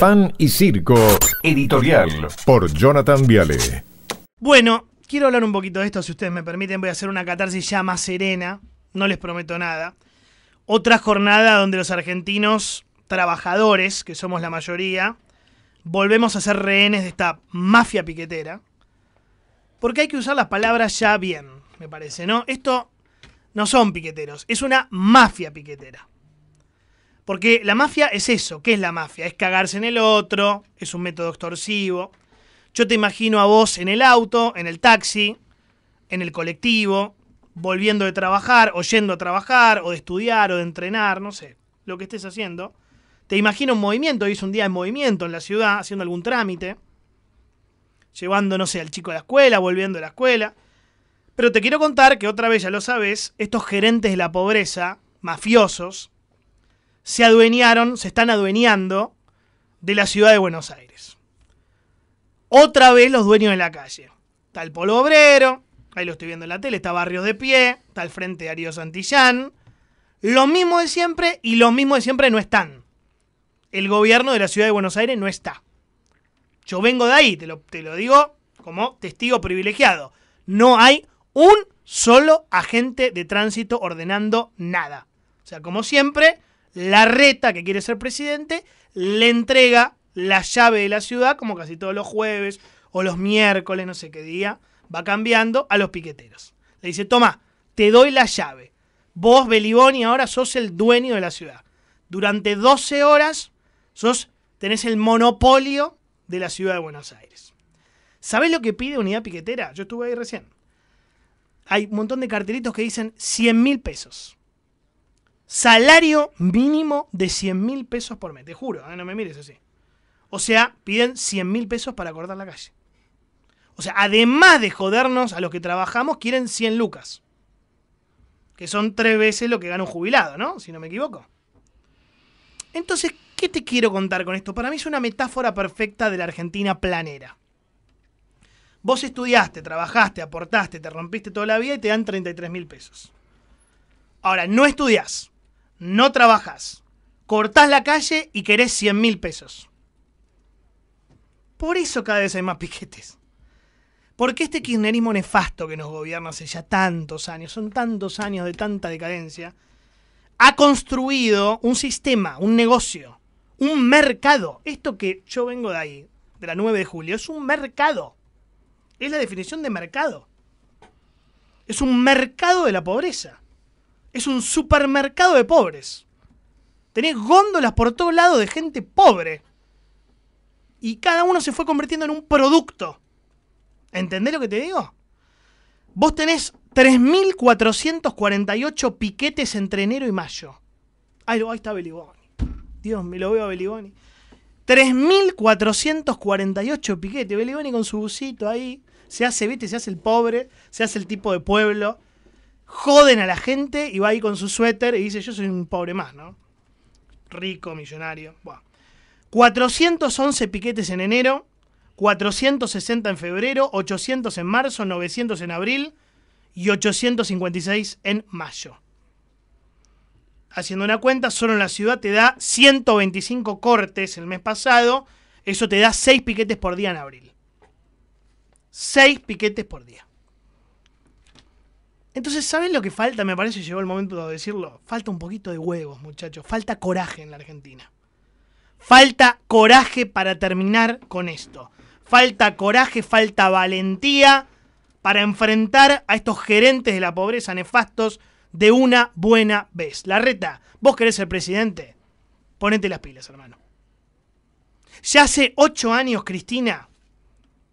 Pan y Circo, editorial por Jonathan Viale. Bueno, quiero hablar un poquito de esto, si ustedes me permiten, voy a hacer una catarsis ya más serena, no les prometo nada. Otra jornada donde los argentinos trabajadores, que somos la mayoría, volvemos a ser rehenes de esta mafia piquetera. Porque hay que usar las palabras ya bien, me parece, ¿no? Esto no son piqueteros, es una mafia piquetera. Porque la mafia es eso. ¿Qué es la mafia? Es cagarse en el otro, es un método extorsivo. Yo te imagino a vos en el auto, en el taxi, en el colectivo, volviendo de trabajar, o yendo a trabajar, o de estudiar, o de entrenar, no sé, lo que estés haciendo. Te imagino un movimiento, hice un día en movimiento en la ciudad, haciendo algún trámite, llevando, no sé, al chico a la escuela, volviendo a la escuela. Pero te quiero contar que otra vez, ya lo sabes, estos gerentes de la pobreza, mafiosos, se adueñaron, se están adueñando de la ciudad de Buenos Aires. Otra vez los dueños de la calle. Está el Polo Obrero, ahí lo estoy viendo en la tele, está barrio de Pie, está el Frente de Santillán. Lo mismo de siempre y lo mismo de siempre no están. El gobierno de la ciudad de Buenos Aires no está. Yo vengo de ahí, te lo, te lo digo como testigo privilegiado. No hay un solo agente de tránsito ordenando nada. O sea, como siempre, la reta, que quiere ser presidente, le entrega la llave de la ciudad, como casi todos los jueves o los miércoles, no sé qué día, va cambiando a los piqueteros. Le dice, toma, te doy la llave. Vos, Beliboni, ahora sos el dueño de la ciudad. Durante 12 horas sos, tenés el monopolio de la ciudad de Buenos Aires. ¿Sabés lo que pide unidad piquetera? Yo estuve ahí recién. Hay un montón de cartelitos que dicen 100 mil pesos. Salario mínimo de 100 mil pesos por mes. Te juro, ¿eh? no me mires así. O sea, piden 100 mil pesos para cortar la calle. O sea, además de jodernos a los que trabajamos, quieren 100 lucas. Que son tres veces lo que gana un jubilado, ¿no? Si no me equivoco. Entonces, ¿qué te quiero contar con esto? Para mí es una metáfora perfecta de la Argentina planera. Vos estudiaste, trabajaste, aportaste, te rompiste toda la vida y te dan 33 mil pesos. Ahora, no estudias no trabajas. cortás la calle y querés 100 mil pesos. Por eso cada vez hay más piquetes. Porque este kirchnerismo nefasto que nos gobierna hace ya tantos años, son tantos años de tanta decadencia, ha construido un sistema, un negocio, un mercado. Esto que yo vengo de ahí, de la 9 de julio, es un mercado. Es la definición de mercado. Es un mercado de la pobreza es un supermercado de pobres. Tenés góndolas por todo lado de gente pobre. Y cada uno se fue convirtiendo en un producto. ¿Entendés lo que te digo? Vos tenés 3.448 piquetes entre enero y mayo. Ahí, ahí está Beliboni. Dios, me lo veo a Beliboni. 3.448 piquetes. Beliboni con su busito ahí. Se hace, viste, se hace el pobre, se hace el tipo de pueblo joden a la gente y va ahí con su suéter y dice, yo soy un pobre más, ¿no? Rico, millonario. 411 piquetes en enero, 460 en febrero, 800 en marzo, 900 en abril y 856 en mayo. Haciendo una cuenta, solo en la ciudad te da 125 cortes el mes pasado. Eso te da 6 piquetes por día en abril. 6 piquetes por día. Entonces, ¿saben lo que falta? Me parece, llegó el momento de decirlo. Falta un poquito de huevos, muchachos. Falta coraje en la Argentina. Falta coraje para terminar con esto. Falta coraje, falta valentía para enfrentar a estos gerentes de la pobreza nefastos de una buena vez. La reta, vos querés ser presidente, ponete las pilas, hermano. Ya hace ocho años, Cristina,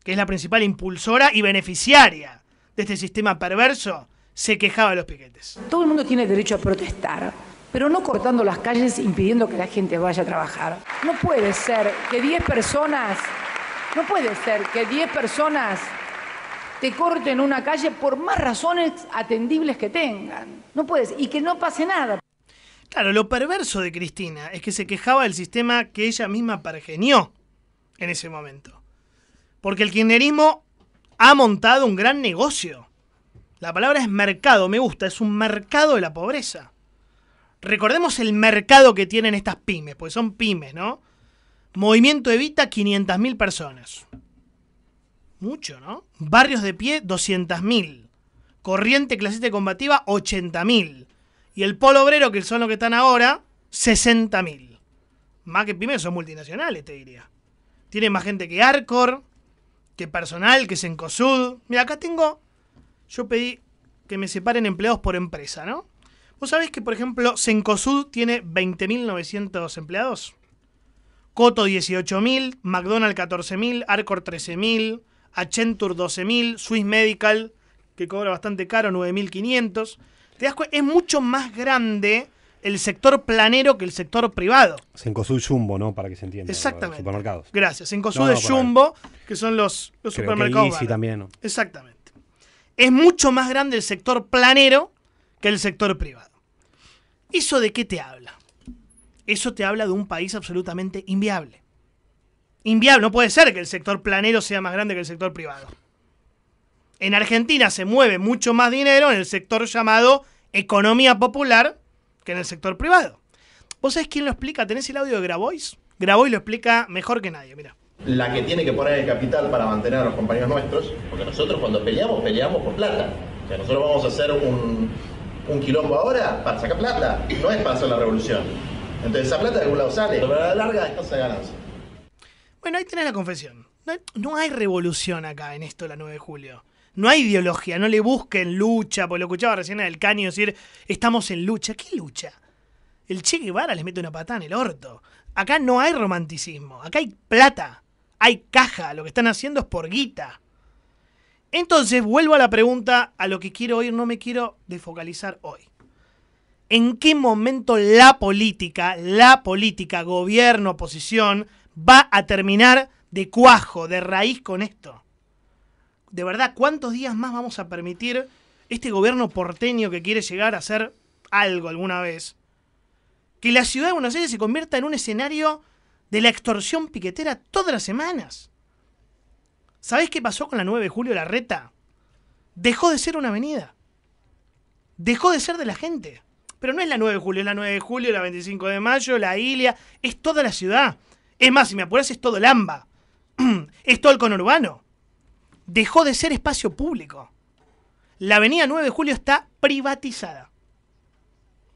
que es la principal impulsora y beneficiaria de este sistema perverso, se quejaba de los piquetes. Todo el mundo tiene derecho a protestar, pero no cortando las calles impidiendo que la gente vaya a trabajar. No puede ser que 10 personas, no puede ser que 10 personas te corten una calle por más razones atendibles que tengan. No puede ser. y que no pase nada. Claro, lo perverso de Cristina es que se quejaba del sistema que ella misma pergenió en ese momento. Porque el kirchnerismo ha montado un gran negocio la palabra es mercado, me gusta, es un mercado de la pobreza. Recordemos el mercado que tienen estas pymes, porque son pymes, ¿no? Movimiento Evita, 500.000 personas. Mucho, ¿no? Barrios de pie, 200.000. Corriente clasista combativa, 80.000. Y el polo obrero, que son los que están ahora, 60.000. Más que pymes son multinacionales, te diría. Tiene más gente que Arcor, que personal, que Sencosud. Mira, acá tengo yo pedí que me separen empleados por empresa, ¿no? ¿Vos sabés que, por ejemplo, Sencosud tiene 20.900 empleados? Coto 18.000, McDonald's 14.000, Arcor 13.000, Accenture 12.000, Swiss Medical, que cobra bastante caro, 9.500. ¿Te das cuenta? Es mucho más grande el sector planero que el sector privado. Sencosud Jumbo, ¿no? Para que se entiendan Exactamente. Supermercados. Gracias. Sencosud es Jumbo, que son los, supermercados. Y también, Exactamente es mucho más grande el sector planero que el sector privado. ¿Eso de qué te habla? Eso te habla de un país absolutamente inviable. Inviable, no puede ser que el sector planero sea más grande que el sector privado. En Argentina se mueve mucho más dinero en el sector llamado economía popular que en el sector privado. ¿Vos sabés quién lo explica? ¿Tenés el audio de Grabois? Grabois lo explica mejor que nadie, mira la que tiene que poner el capital para mantener a los compañeros nuestros, porque nosotros cuando peleamos, peleamos por plata. O sea, nosotros vamos a hacer un, quilombo ahora para sacar plata, no es para hacer la revolución. Entonces esa plata de algún lado sale, la larga es se Bueno, ahí tenés la confesión. No, hay revolución acá en esto, la 9 de julio. No hay ideología, no le busquen lucha, porque lo escuchaba recién en el Caño decir, estamos en lucha. ¿Qué lucha? El Che Guevara les mete una patada en el orto. Acá no hay romanticismo, acá hay plata hay caja, lo que están haciendo es por guita. Entonces vuelvo a la pregunta, a lo que quiero oír, no me quiero desfocalizar hoy. ¿En qué momento la política, la política, gobierno, oposición, va a terminar de cuajo, de raíz con esto? De verdad, ¿cuántos días más vamos a permitir este gobierno porteño que quiere llegar a hacer algo alguna vez? Que la ciudad de Buenos Aires se convierta en un escenario de la extorsión piquetera todas las semanas. ¿Sabés qué pasó con la 9 de julio la reta? Dejó de ser una avenida. Dejó de ser de la gente. Pero no es la 9 de julio, es la 9 de julio, la 25 de mayo, la Ilia, es toda la ciudad. Es más, si me apuras, es todo el AMBA. es todo el conurbano. Dejó de ser espacio público. La avenida 9 de julio está privatizada.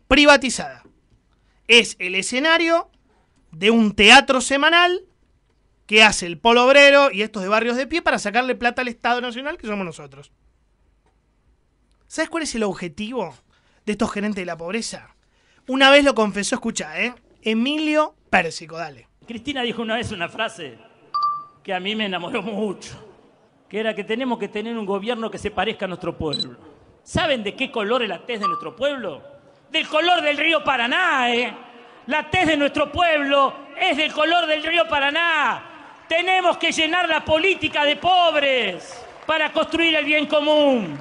Privatizada. Es el escenario de un teatro semanal que hace el Polo Obrero y estos de barrios de pie para sacarle plata al Estado Nacional que somos nosotros. ¿Sabes cuál es el objetivo de estos gerentes de la pobreza? Una vez lo confesó, escucha, ¿eh? Emilio Pérsico, dale. Cristina dijo una vez una frase que a mí me enamoró mucho, que era que tenemos que tener un gobierno que se parezca a nuestro pueblo. ¿Saben de qué color es la tez de nuestro pueblo? Del color del río Paraná, ¿eh? La tez de nuestro pueblo es del color del río Paraná. Tenemos que llenar la política de pobres para construir el bien común.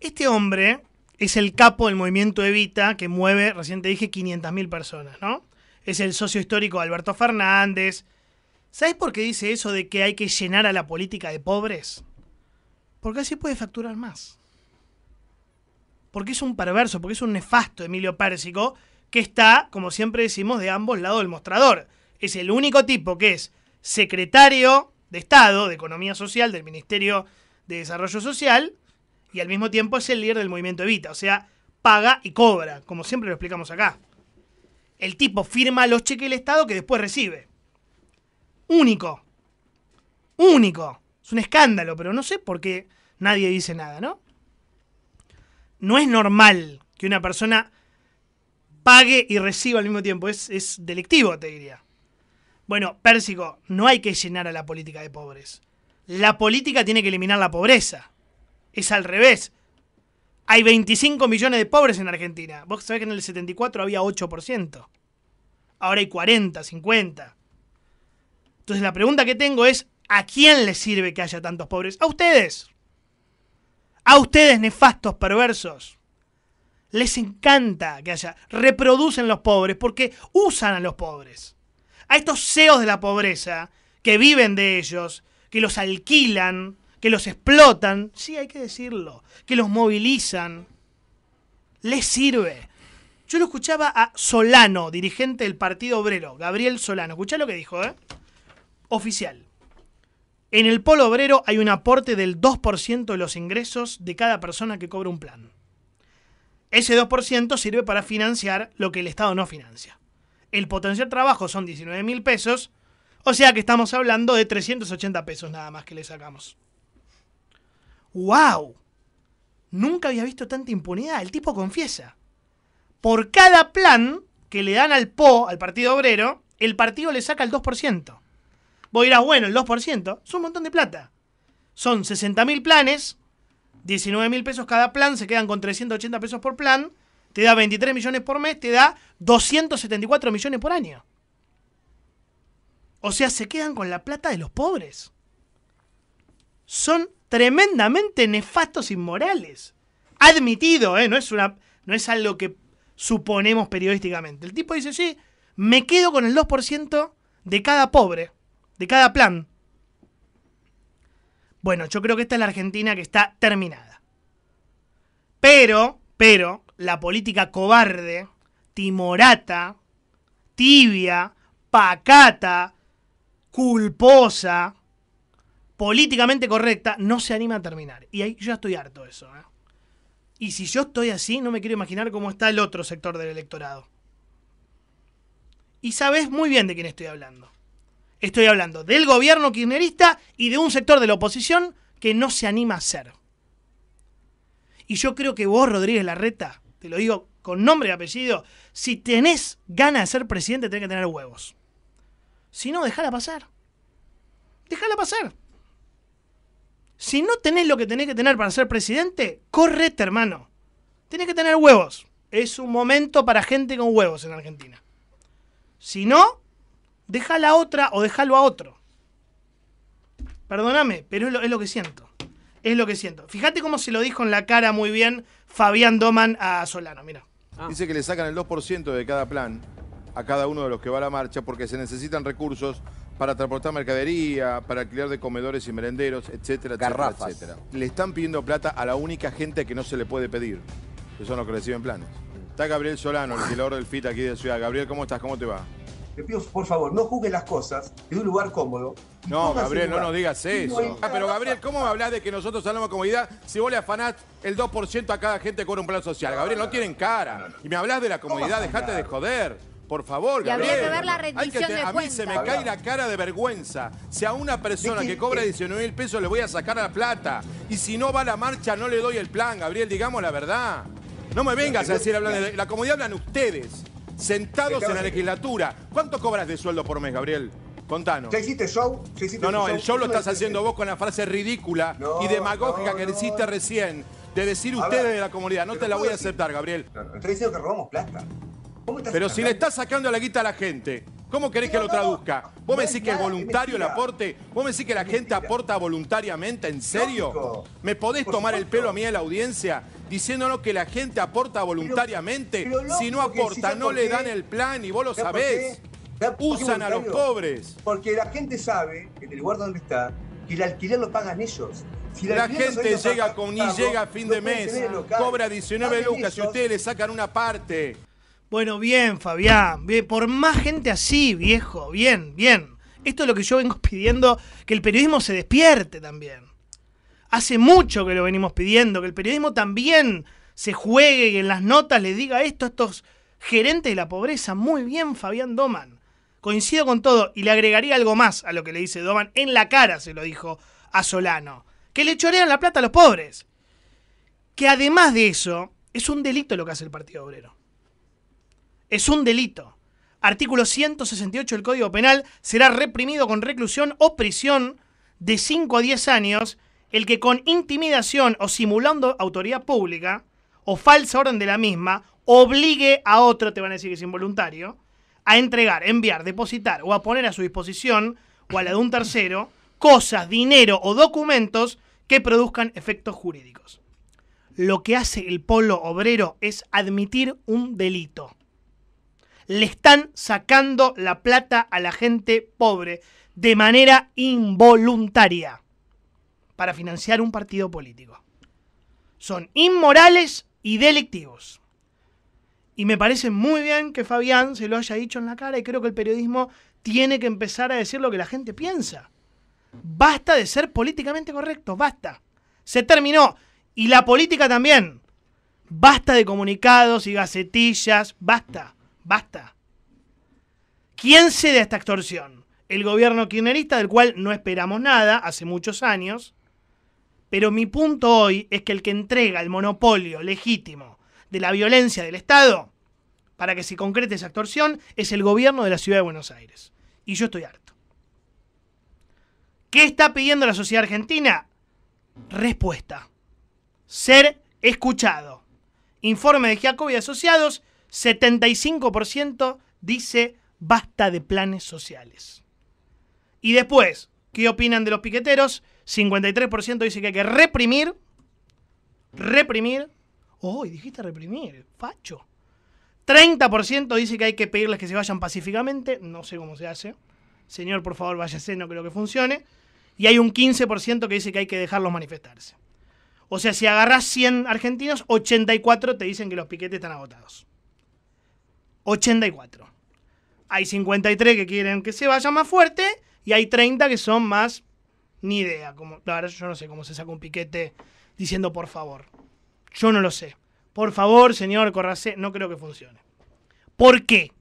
Este hombre es el capo del movimiento Evita que mueve, recién te dije, 500.000 personas, ¿no? Es el socio histórico Alberto Fernández. ¿Sabes por qué dice eso de que hay que llenar a la política de pobres? Porque así puede facturar más. Porque es un perverso, porque es un nefasto Emilio Pérsico que está, como siempre decimos, de ambos lados del mostrador. Es el único tipo que es secretario de Estado de Economía Social del Ministerio de Desarrollo Social y al mismo tiempo es el líder del movimiento Evita, o sea, paga y cobra, como siempre lo explicamos acá. El tipo firma los cheques del Estado que después recibe. Único. Único. Es un escándalo, pero no sé por qué nadie dice nada, ¿no? No es normal que una persona pague y reciba al mismo tiempo. Es, es delictivo, te diría. Bueno, Pérsico, no hay que llenar a la política de pobres. La política tiene que eliminar la pobreza. Es al revés. Hay 25 millones de pobres en Argentina. Vos sabés que en el 74 había 8%. Ahora hay 40, 50. Entonces la pregunta que tengo es, ¿a quién le sirve que haya tantos pobres? A ustedes. A ustedes, nefastos perversos les encanta que haya, reproducen los pobres porque usan a los pobres. A estos CEOs de la pobreza que viven de ellos, que los alquilan, que los explotan, sí hay que decirlo, que los movilizan, les sirve. Yo lo escuchaba a Solano, dirigente del Partido Obrero, Gabriel Solano. Escuchá lo que dijo, ¿eh? Oficial. En el polo obrero hay un aporte del 2% de los ingresos de cada persona que cobra un plan. Ese 2% sirve para financiar lo que el Estado no financia. El potencial trabajo son 19 mil pesos, o sea que estamos hablando de 380 pesos nada más que le sacamos. ¡Wow! Nunca había visto tanta impunidad. El tipo confiesa. Por cada plan que le dan al PO, al Partido Obrero, el partido le saca el 2%. Vos dirás, bueno, el 2% es un montón de plata. Son mil planes 19 mil pesos cada plan, se quedan con 380 pesos por plan, te da 23 millones por mes, te da 274 millones por año. O sea, se quedan con la plata de los pobres. Son tremendamente nefastos inmorales. Admitido, ¿eh? no, es una, no es algo que suponemos periodísticamente. El tipo dice, sí, me quedo con el 2% de cada pobre, de cada plan. Bueno, yo creo que esta es la Argentina que está terminada. Pero, pero, la política cobarde, timorata, tibia, pacata, culposa, políticamente correcta, no se anima a terminar. Y ahí yo estoy harto de eso. ¿eh? Y si yo estoy así, no me quiero imaginar cómo está el otro sector del electorado. Y sabes muy bien de quién estoy hablando. Estoy hablando del gobierno kirchnerista y de un sector de la oposición que no se anima a ser. Y yo creo que vos, Rodríguez Larreta, te lo digo con nombre y apellido, si tenés ganas de ser presidente, tenés que tener huevos. Si no, déjala pasar. Déjala pasar. Si no tenés lo que tenés que tener para ser presidente, correte, hermano. Tenés que tener huevos. Es un momento para gente con huevos en Argentina. Si no, deja la otra o déjalo a otro. Perdóname, pero es lo, que siento. Es lo que siento. Fíjate cómo se lo dijo en la cara muy bien Fabián Doman a Solano, mira. Ah. Dice que le sacan el 2% de cada plan a cada uno de los que va a la marcha porque se necesitan recursos para transportar mercadería, para alquilar de comedores y merenderos, etcétera, etcétera, Le están pidiendo plata a la única gente que no se le puede pedir, que son los que reciben planes. Está Gabriel Solano, el alquilador del FIT aquí de Ciudad. Gabriel, ¿cómo estás? ¿Cómo te va? le pido por favor, no juzgue las cosas de un lugar cómodo. No, Gabriel, no nos digas eso. Ah, pero Gabriel, ¿cómo me hablas de que nosotros hablamos de comodidad si vos le afanás el 2% a cada gente con un plan social? Gabriel, no tienen cara. Y me hablas de la comodidad, dejate de joder. Por favor, Gabriel. habría que ver la rendición A mí se me cae la cara de vergüenza. Si a una persona que cobra 19 mil pesos le voy a sacar la plata. Y si no va a la marcha, no le doy el plan, Gabriel, digamos la verdad. No me vengas a decir, de la comodidad hablan ustedes sentados en la legislatura. ¿Cuánto cobras de sueldo por mes, Gabriel? Contanos. ¿Ya hiciste show? no, no, el show lo estás haciendo vos con la frase ridícula y demagógica que hiciste recién de decir ustedes de la comunidad. No te la voy a aceptar, Gabriel. ¿Estás diciendo que robamos plata. Pero si le estás sacando la guita a la gente, ¿cómo querés que lo traduzca? ¿Vos me decís que es voluntario el aporte? ¿Vos me decís que la gente aporta voluntariamente? ¿En serio? ¿Me podés tomar el pelo a mí de la audiencia? diciéndonos que la gente aporta voluntariamente. si no aporta, no le dan el plan y vos lo sabés. Usan a los pobres. Porque la gente sabe, en el lugar donde está, que el alquiler lo pagan ellos. Si la, gente llega con y llega a fin de mes, cobra 19 lucas y ustedes le sacan una parte. Bueno, bien, Fabián. Bien, por más gente así, viejo. Bien, bien. Esto es lo que yo vengo pidiendo, que el periodismo se despierte también hace mucho que lo venimos pidiendo, que el periodismo también se juegue y en las notas le diga esto a estos gerentes de la pobreza. Muy bien, Fabián Doman. Coincido con todo y le agregaría algo más a lo que le dice Doman. En la cara se lo dijo a Solano. Que le chorean la plata a los pobres. Que además de eso, es un delito lo que hace el Partido Obrero. Es un delito. Artículo 168 del Código Penal será reprimido con reclusión o prisión de 5 a 10 años el que con intimidación o simulando autoridad pública o falsa orden de la misma obligue a otro, te van a decir que es involuntario, a entregar, enviar, depositar o a poner a su disposición o a la de un tercero cosas, dinero o documentos que produzcan efectos jurídicos. Lo que hace el polo obrero es admitir un delito. Le están sacando la plata a la gente pobre de manera involuntaria para financiar un partido político. Son inmorales y delictivos. Y me parece muy bien que Fabián se lo haya dicho en la cara y creo que el periodismo tiene que empezar a decir lo que la gente piensa. Basta de ser políticamente correcto. basta. Se terminó. Y la política también. Basta de comunicados y gacetillas, basta, basta. ¿Quién cede a esta extorsión? El gobierno kirchnerista, del cual no esperamos nada hace muchos años, pero mi punto hoy es que el que entrega el monopolio legítimo de la violencia del Estado para que se concrete esa extorsión es el gobierno de la ciudad de Buenos Aires. Y yo estoy harto. ¿Qué está pidiendo la sociedad argentina? Respuesta. Ser escuchado. Informe de Jacob y Asociados, 75% dice basta de planes sociales. Y después, ¿qué opinan de los piqueteros? 53% dice que hay que reprimir. Reprimir. Oh, dijiste reprimir, facho. 30% dice que hay que pedirles que se vayan pacíficamente. No sé cómo se hace. Señor, por favor, váyase, no creo que funcione. Y hay un 15% que dice que hay que dejarlos manifestarse. O sea, si agarras 100 argentinos, 84 te dicen que los piquetes están agotados. 84. Hay 53 que quieren que se vaya más fuerte y hay 30 que son más ni idea. Como, la verdad, yo no sé cómo se saca un piquete diciendo por favor. Yo no lo sé. Por favor, señor Corracé, no creo que funcione. ¿Por qué?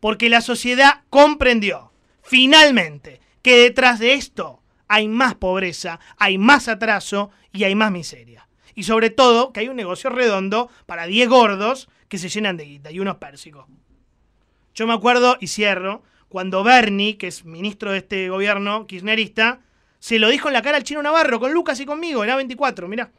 Porque la sociedad comprendió, finalmente, que detrás de esto hay más pobreza, hay más atraso y hay más miseria. Y sobre todo, que hay un negocio redondo para 10 gordos que se llenan de guita y unos pérsicos. Yo me acuerdo, y cierro, cuando Bernie, que es ministro de este gobierno kirchnerista, se lo dijo en la cara al chino Navarro, con Lucas y conmigo, en A24, mirá.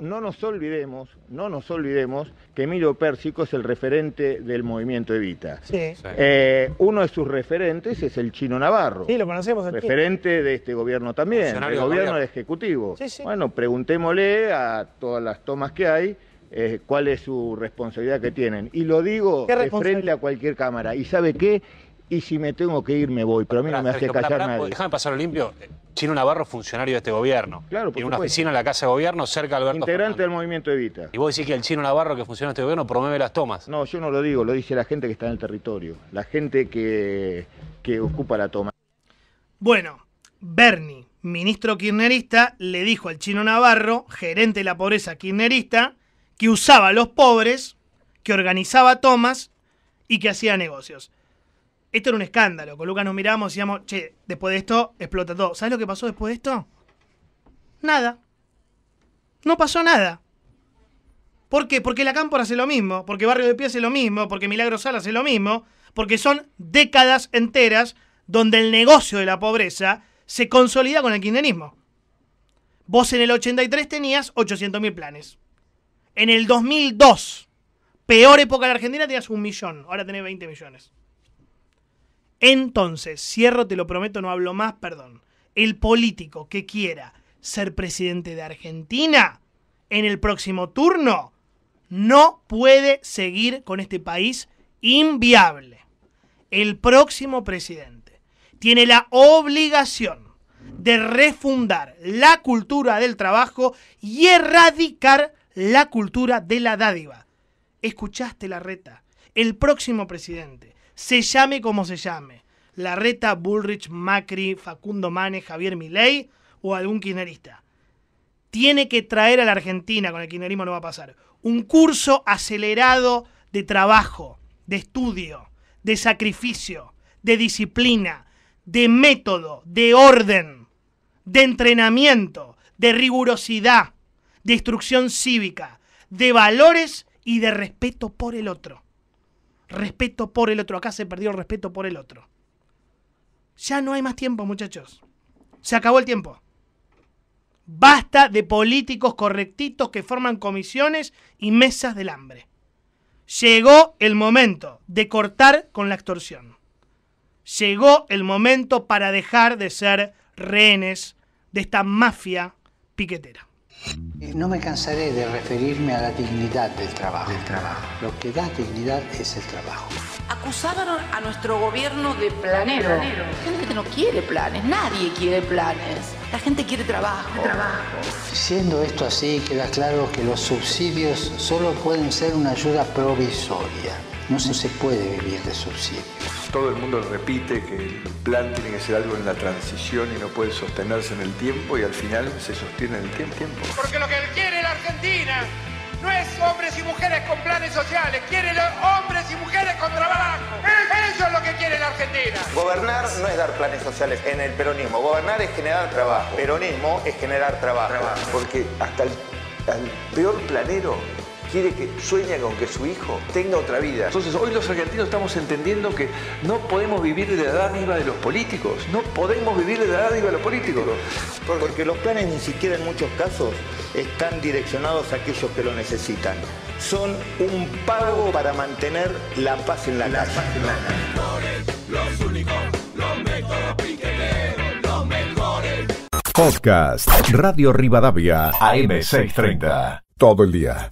No nos olvidemos, no nos olvidemos que Emilio Pérsico es el referente del movimiento Evita. Sí. Eh, uno de sus referentes es el Chino Navarro. Sí, lo conocemos. Aquí. Referente de este gobierno también, del gobierno del Ejecutivo. Sí, bueno, preguntémosle a todas las tomas que hay eh, cuál es su responsabilidad que tienen. Y lo digo de frente a cualquier cámara. ¿Y sabe qué? y si me tengo que ir me voy, pero a mí no me hace callar nadie. Déjame pasarlo limpio. Chino Navarro funcionario de este gobierno. Claro, por Tiene una oficina en la Casa de Gobierno cerca de Alberto Integrante del movimiento Evita. ¿Y vos decís que el Chino Navarro que funciona en este gobierno promueve las tomas? No, yo no lo digo, lo dice la gente que está en el territorio, la gente que, ocupa la toma. Bueno, Bernie, ministro kirchnerista, le dijo al Chino Navarro, gerente de la pobreza kirchnerista, que usaba a los pobres, que organizaba tomas y que hacía negocios esto era un escándalo. Con Lucas nos miramos y decíamos, che, después de esto explota todo. ¿Sabes lo que pasó después de esto? Nada. No pasó nada. ¿Por qué? Porque La Cámpora hace lo mismo, porque Barrio de Pie hace lo mismo, porque Milagro Sala hace lo mismo, porque son décadas enteras donde el negocio de la pobreza se consolida con el kirchnerismo. Vos en el 83 tenías 800.000 planes. En el 2002, peor época de la Argentina, tenías un millón. Ahora tenés 20 millones. Entonces, cierro, te lo prometo, no hablo más, perdón. El político que quiera ser presidente de Argentina en el próximo turno no puede seguir con este país inviable. El próximo presidente tiene la obligación de refundar la cultura del trabajo y erradicar la cultura de la dádiva. Escuchaste la reta. El próximo presidente se llame como se llame. La reta, Bullrich, Macri, Facundo Manes, Javier Milei o algún kirchnerista. Tiene que traer a la Argentina, con el kirchnerismo no va a pasar, un curso acelerado de trabajo, de estudio, de sacrificio, de disciplina, de método, de orden, de entrenamiento, de rigurosidad, de instrucción cívica, de valores y de respeto por el otro. Respeto por el otro. Acá se perdió el respeto por el otro. Ya no hay más tiempo, muchachos. Se acabó el tiempo. Basta de políticos correctitos que forman comisiones y mesas del hambre. Llegó el momento de cortar con la extorsión. Llegó el momento para dejar de ser rehenes de esta mafia piquetera. No me cansaré de referirme a la dignidad del trabajo. Del trabajo. Lo que da dignidad es el trabajo. Acusaban a nuestro gobierno de planero. Gente La gente no quiere planes, nadie quiere planes. La gente quiere trabajo. trabajo. Siendo esto así, queda claro que los subsidios solo pueden ser una ayuda provisoria. No se puede vivir de subsidios todo el mundo repite que el plan tiene que ser algo en la transición y no puede sostenerse en el tiempo y al final se sostiene en el tiempo. Porque lo que quiere la Argentina no es hombres y mujeres con planes sociales, quiere hombres y mujeres con trabajo. Eso es lo que quiere la Argentina. Gobernar no es dar planes sociales en el peronismo, gobernar es generar trabajo. Peronismo es generar trabajo. Porque hasta el peor planero quiere que sueña con que su hijo tenga otra vida. Entonces hoy los argentinos estamos entendiendo que no podemos vivir de la dádiva de los políticos, no podemos vivir de la dádiva de los políticos. Porque los planes ni siquiera en muchos casos están direccionados a aquellos que lo necesitan. Son un pago para mantener la paz en la, la Podcast Radio Rivadavia AM630. Todo el día.